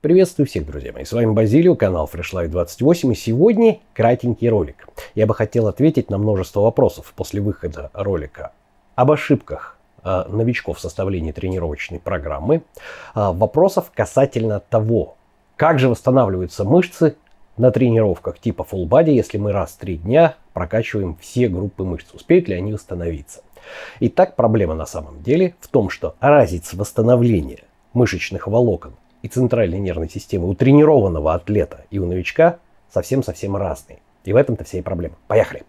Приветствую всех, друзья мои. С вами Базилио, канал FreshLife 28. И сегодня кратенький ролик. Я бы хотел ответить на множество вопросов после выхода ролика об ошибках а, новичков в составлении тренировочной программы. А, вопросов касательно того, как же восстанавливаются мышцы на тренировках типа full body, если мы раз в три дня прокачиваем все группы мышц. Успеют ли они восстановиться? Итак, проблема на самом деле в том, что разница восстановления мышечных волокон и центральной нервной системы у тренированного атлета и у новичка совсем-совсем разные. И в этом-то вся и проблема. Поехали!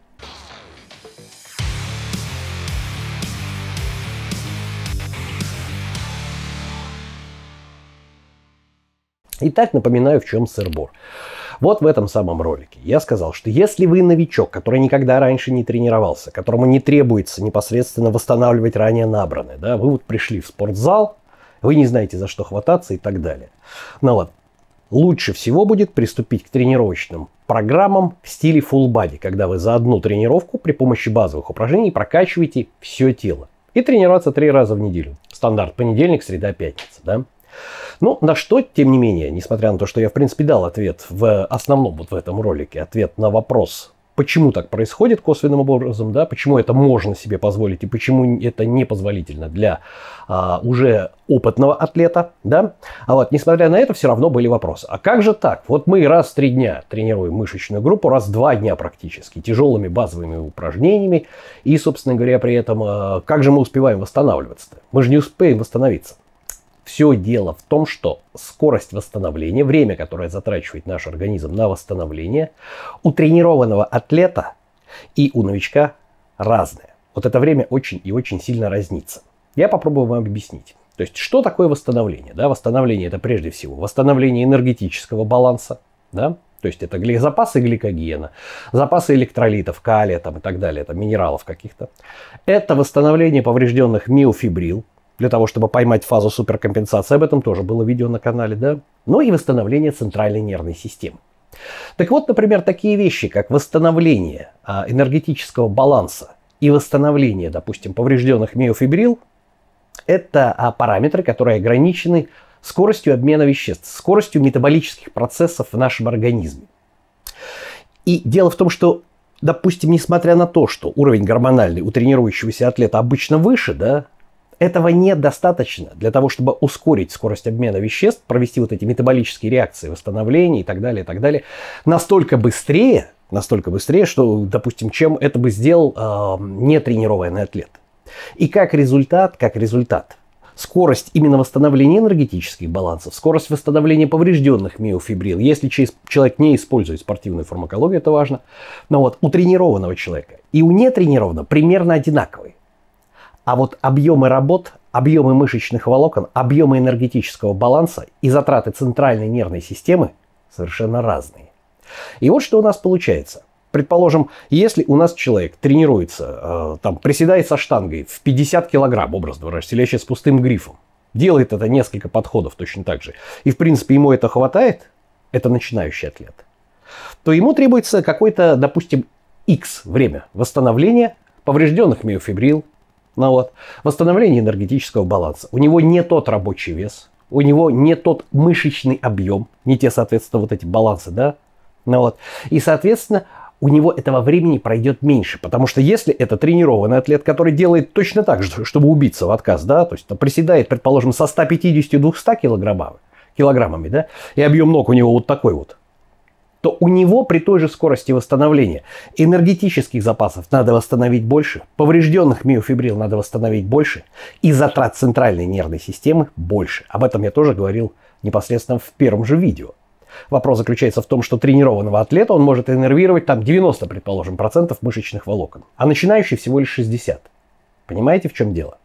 Итак, напоминаю, в чем сырбор. Вот в этом самом ролике я сказал, что если вы новичок, который никогда раньше не тренировался, которому не требуется непосредственно восстанавливать ранее набранное, да, вы вот пришли в спортзал, вы не знаете, за что хвататься и так далее. Ну вот, лучше всего будет приступить к тренировочным программам в стиле full body, когда вы за одну тренировку при помощи базовых упражнений прокачиваете все тело. И тренироваться три раза в неделю. Стандарт понедельник, среда, пятница. Да? Ну, на что, тем не менее, несмотря на то, что я, в принципе, дал ответ в основном вот в этом ролике, ответ на вопрос, почему так происходит косвенным образом, да, почему это можно себе позволить и почему это непозволительно для а, уже опытного атлета, да. А вот, несмотря на это, все равно были вопросы. А как же так? Вот мы раз в три дня тренируем мышечную группу, раз в два дня практически, тяжелыми базовыми упражнениями, и, собственно говоря, при этом, а, как же мы успеваем восстанавливаться-то? Мы же не успеем восстановиться. Все дело в том, что скорость восстановления, время, которое затрачивает наш организм на восстановление, у тренированного атлета и у новичка разное. Вот это время очень и очень сильно разнится. Я попробую вам объяснить. То есть, что такое восстановление? Да, восстановление это прежде всего восстановление энергетического баланса, да, то есть это запасы гликогена, запасы электролитов, калия там, и так далее, там, минералов каких-то. Это восстановление поврежденных миофибрил, для того, чтобы поймать фазу суперкомпенсации. Об этом тоже было видео на канале, да? Ну и восстановление центральной нервной системы. Так вот, например, такие вещи, как восстановление а, энергетического баланса и восстановление, допустим, поврежденных миофибрил, это а, параметры, которые ограничены скоростью обмена веществ, скоростью метаболических процессов в нашем организме. И дело в том, что, допустим, несмотря на то, что уровень гормональный у тренирующегося атлета обычно выше, да, этого недостаточно для того, чтобы ускорить скорость обмена веществ, провести вот эти метаболические реакции восстановления и так далее, и так далее, настолько быстрее, настолько быстрее, что, допустим, чем это бы сделал э, нетренированный атлет. И как результат, как результат, скорость именно восстановления энергетических балансов, скорость восстановления поврежденных миофибрил, если человек не использует спортивную фармакологию, это важно, но вот у тренированного человека и у нетренированного примерно одинаковые. А вот объемы работ, объемы мышечных волокон, объемы энергетического баланса и затраты центральной нервной системы совершенно разные. И вот что у нас получается. Предположим, если у нас человек тренируется, э, там, приседает со штангой в 50 килограмм, образно выражаясь, сидящий с пустым грифом, делает это несколько подходов точно так же, и в принципе ему это хватает, это начинающий атлет, то ему требуется какое-то, допустим, X время восстановления поврежденных миофибрил, ну, вот. Восстановление энергетического баланса. У него не тот рабочий вес, у него не тот мышечный объем, не те, соответственно, вот эти балансы, да? Ну, вот. И, соответственно, у него этого времени пройдет меньше. Потому что если это тренированный атлет, который делает точно так же, чтобы убиться в отказ, да, то есть приседает, предположим, со 150-200 килограммами, килограммами, да, и объем ног у него вот такой вот, то у него при той же скорости восстановления энергетических запасов надо восстановить больше, поврежденных миофибрил надо восстановить больше и затрат центральной нервной системы больше. Об этом я тоже говорил непосредственно в первом же видео. Вопрос заключается в том, что тренированного атлета он может иннервировать там 90, предположим, процентов мышечных волокон, а начинающий всего лишь 60. Понимаете, в чем дело?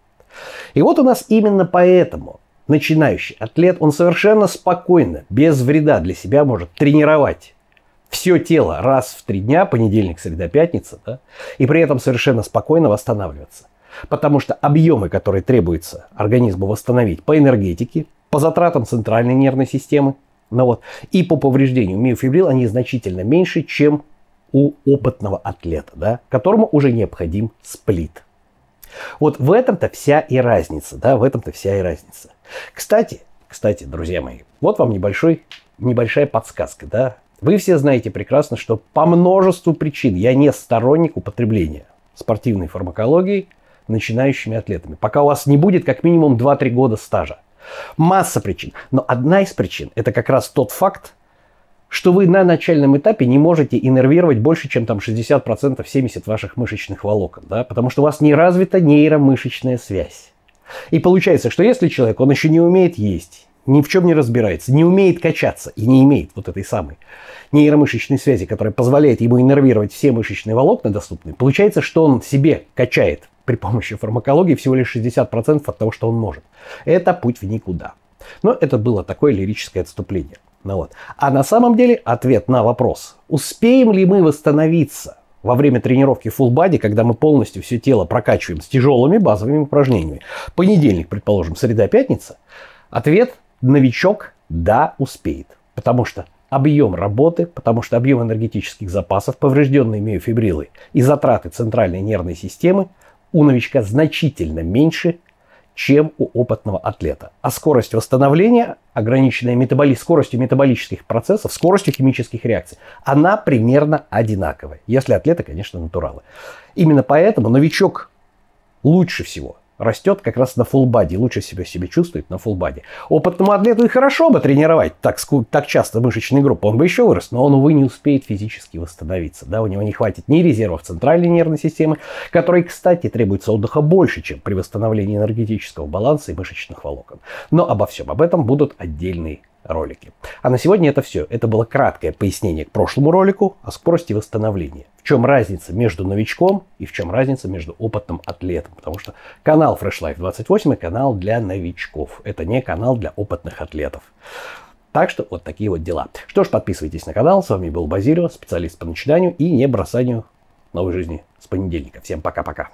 И вот у нас именно поэтому начинающий атлет, он совершенно спокойно, без вреда для себя может тренировать все тело раз в три дня, понедельник, среда, пятница, да, и при этом совершенно спокойно восстанавливаться. Потому что объемы, которые требуется организму восстановить по энергетике, по затратам центральной нервной системы, ну вот, и по повреждению миофибрил, они значительно меньше, чем у опытного атлета, да, которому уже необходим сплит. Вот в этом-то вся и разница, да, в этом-то вся и разница. Кстати, кстати, друзья мои, вот вам небольшой, небольшая подсказка, да, вы все знаете прекрасно, что по множеству причин я не сторонник употребления спортивной фармакологии начинающими атлетами. Пока у вас не будет как минимум 2-3 года стажа. Масса причин. Но одна из причин – это как раз тот факт, что вы на начальном этапе не можете иннервировать больше, чем там 60%, 70% ваших мышечных волокон. Да? Потому что у вас не развита нейромышечная связь. И получается, что если человек, он еще не умеет есть, ни в чем не разбирается, не умеет качаться и не имеет вот этой самой нейромышечной связи, которая позволяет ему иннервировать все мышечные волокна доступные, получается, что он себе качает при помощи фармакологии всего лишь 60% от того, что он может. Это путь в никуда. Но это было такое лирическое отступление. Ну вот. А на самом деле ответ на вопрос, успеем ли мы восстановиться во время тренировки full body, когда мы полностью все тело прокачиваем с тяжелыми базовыми упражнениями, понедельник, предположим, среда, пятница, ответ новичок, да, успеет. Потому что объем работы, потому что объем энергетических запасов, поврежденные миофибрилы и затраты центральной нервной системы у новичка значительно меньше, чем у опытного атлета. А скорость восстановления, ограниченная метаболи... скоростью метаболических процессов, скоростью химических реакций, она примерно одинаковая, если атлеты, конечно, натуралы. Именно поэтому новичок лучше всего растет как раз на фулбаде, лучше себя себе чувствует на фулбаде. Опытному атлету и хорошо бы тренировать так, так часто мышечные группы, он бы еще вырос, но он, увы, не успеет физически восстановиться. Да? У него не хватит ни резервов центральной нервной системы, которой, кстати, требуется отдыха больше, чем при восстановлении энергетического баланса и мышечных волокон. Но обо всем об этом будут отдельные ролики. А на сегодня это все. Это было краткое пояснение к прошлому ролику о скорости восстановления. В чем разница между новичком и в чем разница между опытным атлетом. Потому что канал Fresh Life 28 и канал для новичков. Это не канал для опытных атлетов. Так что вот такие вот дела. Что ж, подписывайтесь на канал. С вами был Базилио, специалист по начинанию и не бросанию новой жизни с понедельника. Всем пока-пока.